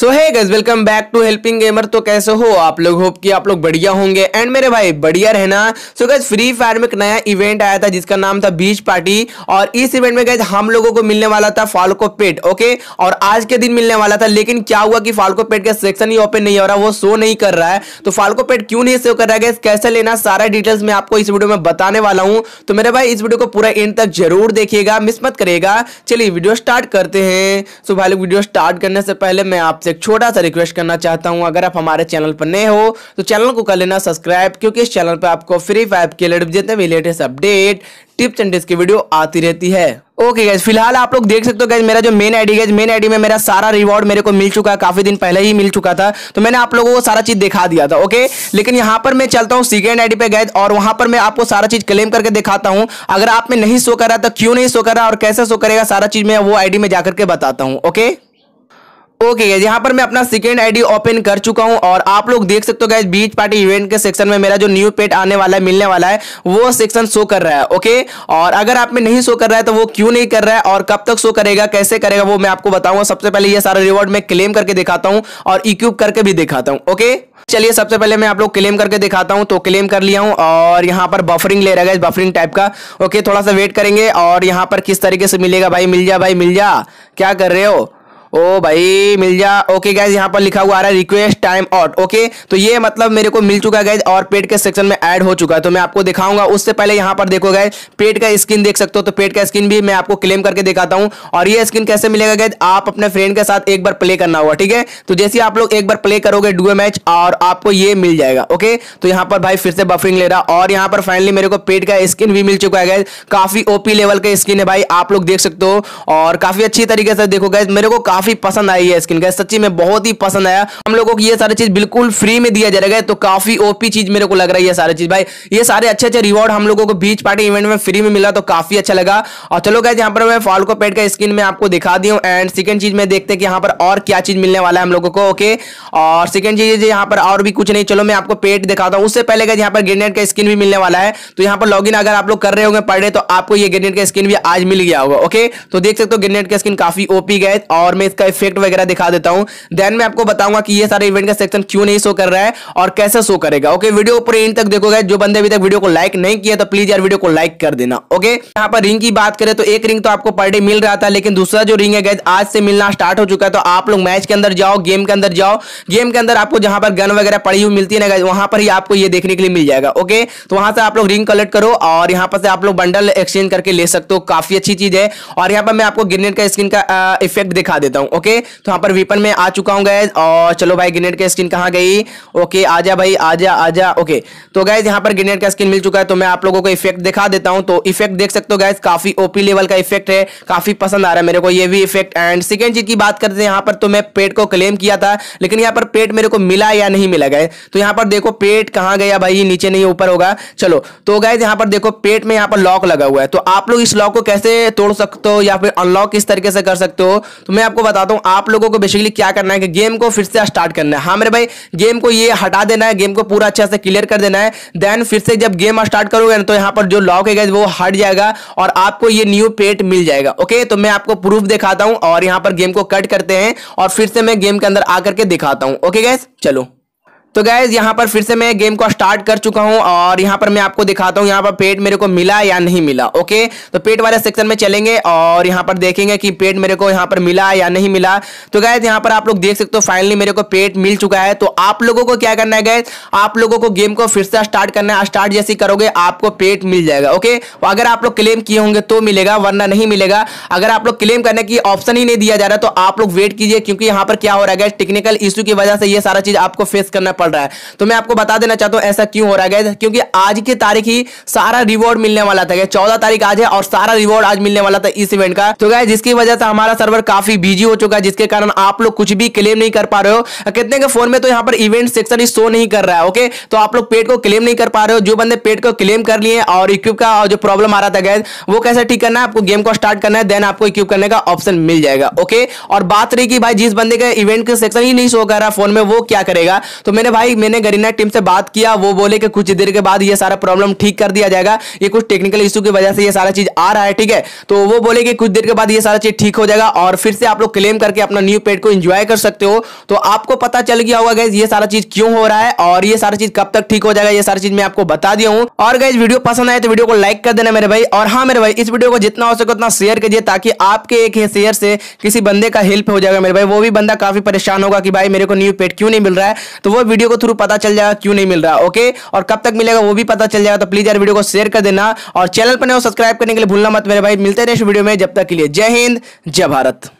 so hi guys welcome back to helping gamer तो कैसे हो आप लोग होप कि आप लोग बढ़िया होंगे एंड मेरे भाई बढ़िया रहना सो गज फ्री फायर में एक नया इवेंट आया था जिसका नाम था बीच पार्टी और इस इवेंट में गज हम लोगों को मिलने वाला था फाल्को पेट ओके और आज के दिन मिलने वाला था लेकिन क्या हुआ कि फाल्को पेट का सेक्शन ही ओपन नहीं हो रहा वो शो नहीं कर रहा है तो फाल्को पेट क्यों नहीं शो कर रहा है कैसे लेना सारा डिटेल्स मैं आपको इस वीडियो में बताने वाला हूँ तो मेरे भाई इस वीडियो को पूरा एंड तक जरूर देखिएगा मिस मत करेगा चलिए वीडियो स्टार्ट करते हैं सो भाई लोग वीडियो स्टार्ट करने से पहले मैं आपसे आपसे एक छोटा सा रिक्वेस्ट करना चाहता हूँ अगर आप हमारे चैनल पर नए हो तो चैनल को कर लेना सब्सक्राइब क्योंकि इस चैनल पर आपको फ्री फायर के रिलेटेड जितने भी लेटेस्ट अपडेट टिप्स एंड की वीडियो आती रहती है ओके गैस फिलहाल आप लोग देख सकते हो गैस मेरा जो main ID guys main ID में मेरा सारा रिवॉर्ड मेरे को मिल चुका है काफी दिन पहले ही मिल चुका था तो मैंने आप लोगों को सारा चीज दिखा दिया था ओके लेकिन यहाँ पर मैं चलता हूँ सेकेंड आईडी पे गए और वहां पर मैं आपको सारा चीज क्लेम करके दिखाता हूँ अगर आप में नहीं सो कर रहा तो क्यों नहीं सो कर रहा और कैसे सो करेगा सारा चीज मैं वो आईडी में जाकर के बताता हूँ ओके ओके okay, यहाँ पर मैं अपना सेकेंड आईडी ओपन कर चुका हूँ और आप लोग देख सकते हो गैस बीच पार्टी इवेंट के सेक्शन में मेरा जो न्यू पेट आने वाला है मिलने वाला है वो सेक्शन शो कर रहा है ओके और अगर आप में नहीं शो कर रहा है तो वो क्यों नहीं कर रहा है और कब तक शो करेगा कैसे करेगा वो मैं आपको बताऊंगा सबसे पहले ये सारा रिवॉर्ड मैं क्लेम करके दिखाता हूँ और इक्यूब करके भी दिखाता हूँ ओके चलिए सबसे पहले मैं आप लोग क्लेम करके दिखाता हूँ तो क्लेम कर लिया हूँ और यहाँ पर बफरिंग ले रहा है बफरिंग टाइप का ओके थोड़ा सा वेट करेंगे और यहाँ पर किस तरीके से मिलेगा भाई मिल जा भाई मिल जा क्या कर रहे हो ओ भाई मिल जा ओके गैज यहाँ पर लिखा हुआ आ रहा है रिक्वेस्ट टाइम आउट ओके तो ये मतलब मेरे को मिल चुका है गैज और पेट के सेक्शन में ऐड हो चुका है तो मैं आपको दिखाऊंगा उससे पहले यहाँ पर देखो गैज पेट का स्किन देख सकते हो तो पेट का स्किन भी मैं आपको क्लेम करके दिखाता हूँ और ये स्किन कैसे मिलेगा गैज आप अपने फ्रेंड के साथ एक बार प्ले करना होगा ठीक है तो जैसे आप लोग एक बार प्ले करोगे डुए मैच और आपको ये मिल जाएगा ओके तो यहाँ पर भाई फिर से बफरिंग ले रहा और यहाँ पर फाइनली मेरे को पेट का स्किन भी मिल चुका है गैज काफी ओपी लेवल का स्किन है भाई आप लोग देख सकते हो और काफी अच्छी तरीके से देखो गैज मेरे को काफी पसंद आई है स्किन सच्ची में बहुत ही पसंद आया हम लोगों को ये सारी चीज बिल्कुल फ्री में दिया जाएगा तो काफी ओपी चीज मेरे को लग रही है सारी चीज भाई ये सारे अच्छे अच्छे रिवॉर्ड हम लोगों को बीच पार्टी इवेंट में फ्री में मिला तो काफी अच्छा लगा और चलो गए यहाँ पर मैं फाल्को पेट का स्किन में आपको दिखा दी एंड सेकेंड चीज में देखते यहाँ पर और क्या चीज मिलने वाला है हम लोगों को ओके और सेकेंड चीज यहाँ पर और भी कुछ नहीं चलो मैं आपको पेट दिखाता हूँ उससे पहले यहाँ पर ग्रेनेट का स्किन भी मिलने वाला है तो यहाँ पर लॉग अगर आप लोग कर रहे होंगे पढ़ रहे तो आपको ये ग्रेनेट का स्किन भी आज मिल गया होगा ओके तो देख सकते हो ग्रेनेट का स्किन काफी ओपी गए और मैं इसका इफेक्ट वगैरह दिखा देता हूं देन मैं आपको बताऊंगा कि ये सारे इवेंट का सेक्शन क्यों नहीं शो कर रहा है और कैसे शो करेगा ओके वीडियो पूरे इन तक देखोगे जो बंदे अभी तक वीडियो को लाइक नहीं किया तो प्लीज यार वीडियो को लाइक कर देना ओके यहाँ पर रिंग की बात करें तो एक रिंग तो आपको पर डे मिल रहा था लेकिन दूसरा जो रिंग है गैस आज से मिलना स्टार्ट हो चुका है तो आप लोग मैच के अंदर जाओ गेम के अंदर जाओ गेम के अंदर आपको जहां पर गन वगैरह पड़ी हुई मिलती है ना गैस वहां पर ही आपको ये देखने के लिए मिल जाएगा ओके तो वहां से आप लोग रिंग कलेक्ट करो और यहाँ पर से आप लोग बंडल एक्सचेंज करके ले सकते हो काफी अच्छी चीज है और यहाँ पर मैं आपको ग्रेनेड का स्किन का इफेक्ट दिखा देता देता हूँ ओके तो यहाँ पर वीपन में आ चुका हूँ गैज और चलो भाई ग्रेनेड का स्किन कहाँ गई ओके आजा भाई आजा आजा ओके तो गैज यहाँ पर ग्रेनेड का स्किन मिल चुका है तो मैं आप लोगों को इफेक्ट दिखा देता हूँ तो इफेक्ट देख सकते हो गैज काफी ओपी लेवल का इफेक्ट है काफी पसंद आ रहा है मेरे को ये भी इफेक्ट एंड सेकेंड चीज की बात करते हैं यहाँ पर तो मैं पेट को क्लेम किया था लेकिन यहाँ पर पेट मेरे को मिला या नहीं मिला गए तो यहाँ पर देखो पेट कहाँ गया भाई नीचे नहीं ऊपर होगा चलो तो गए यहाँ पर देखो पेट में यहाँ पर लॉक लगा हुआ है तो आप लोग इस लॉक को कैसे तोड़ सकते हो या फिर अनलॉक किस तरीके से कर सकते हो तो मैं आपको बताता हूँ आप लोगों को बेसिकली क्या करना है कि गेम को फिर से स्टार्ट करना है हाँ मेरे भाई गेम को ये हटा देना है गेम को पूरा अच्छे से क्लियर कर देना है देन फिर से जब गेम स्टार्ट करोगे ना तो यहाँ पर जो लॉक है वो हट जाएगा और आपको ये न्यू पेट मिल जाएगा ओके तो मैं आपको प्रूफ दिखाता हूँ और यहाँ पर गेम को कट करते हैं और फिर से मैं गेम के अंदर आकर के दिखाता हूँ ओके गैस चलो तो गैज यहाँ पर फिर से मैं गेम को स्टार्ट कर चुका हूँ और यहाँ पर मैं आपको दिखाता हूँ यहाँ पर पेट मेरे को मिला या नहीं मिला ओके तो पेट वाले सेक्शन में चलेंगे और यहाँ पर देखेंगे कि पेट मेरे को यहाँ पर मिला या नहीं मिला तो गैज यहाँ पर आप लोग देख सकते हो फाइनली मेरे को पेट मिल चुका है तो आप लोगों को क्या करना है गैज आप लोगों को गेम को फिर से स्टार्ट करना है स्टार्ट जैसे करोगे आपको पेट मिल जाएगा ओके तो अगर आप लोग क्लेम किए होंगे तो मिलेगा वरना नहीं मिलेगा अगर आप लोग क्लेम करने की ऑप्शन ही नहीं दिया जा रहा तो आप लोग वेट कीजिए क्योंकि यहाँ पर क्या हो रहा है टेक्निकल इशू की वजह से ये सारा चीज आपको फेस करना पड़ रहा है तो मैं आपको बता देना चाहता हूँ ऐसा क्यों हो रहा है क्योंकि आज की तारीख ही सारा रिवॉर्ड मिलने वाला था चौदह तारीख आज है और सारा रिवॉर्ड आज मिलने वाला था इस इवेंट का तो गए जिसकी वजह से हमारा सर्वर काफी बिजी हो चुका है जिसके कारण आप लोग कुछ भी क्लेम नहीं कर पा रहे हो कितने के फोन में तो यहाँ पर इवेंट सेक्शन ही शो नहीं कर रहा है ओके तो आप लोग पेट को क्लेम नहीं कर पा रहे हो जो बंदे पेट को क्लेम कर लिए और इक्विप का और जो प्रॉब्लम आ रहा था गैस वो कैसे ठीक करना है आपको गेम को स्टार्ट करना है देन आपको इक्विप करने का ऑप्शन मिल जाएगा ओके और बात रही कि भाई जिस बंदे का इवेंट का सेक्शन ही नहीं शो कर रहा फोन में वो क्या करेगा तो मैंने मेरे भाई मैंने गरीना टीम से बात किया वो बोले कि कुछ देर के बाद ये सारा प्रॉब्लम ठीक कर दिया जाएगा ये कुछ टेक्निकल इशू की वजह से ये सारा चीज आ रहा है ठीक है तो वो बोले कि कुछ देर के बाद ये सारा चीज ठीक हो जाएगा और फिर से आप लोग क्लेम करके अपना न्यू पेड को इंजॉय कर सकते हो तो आपको पता चल गया होगा गैस ये सारा चीज क्यों हो रहा है और ये सारा चीज कब तक ठीक हो जाएगा ये सारी चीज मैं आपको बता दिया हूँ और गैस वीडियो पसंद आए तो वीडियो को लाइक कर देना मेरे भाई और हाँ मेरे भाई इस वीडियो को जितना हो सके उतना शेयर कीजिए ताकि आपके एक शेयर से किसी बंदे का हेल्प हो जाएगा मेरे भाई वो भी बंदा काफी परेशान होगा कि भाई मेरे को न्यू पेड क्यों नहीं मिल रहा है तो वो वीडियो को थ्रू पता चल जाएगा क्यों नहीं मिल रहा ओके और कब तक मिलेगा वो भी पता चल जाएगा तो प्लीज यार वीडियो को शेयर कर देना और चैनल पर सब्सक्राइब करने के लिए भूलना मत मेरे भाई मिलते हैं इस वीडियो में जब तक के लिए जय हिंद जय भारत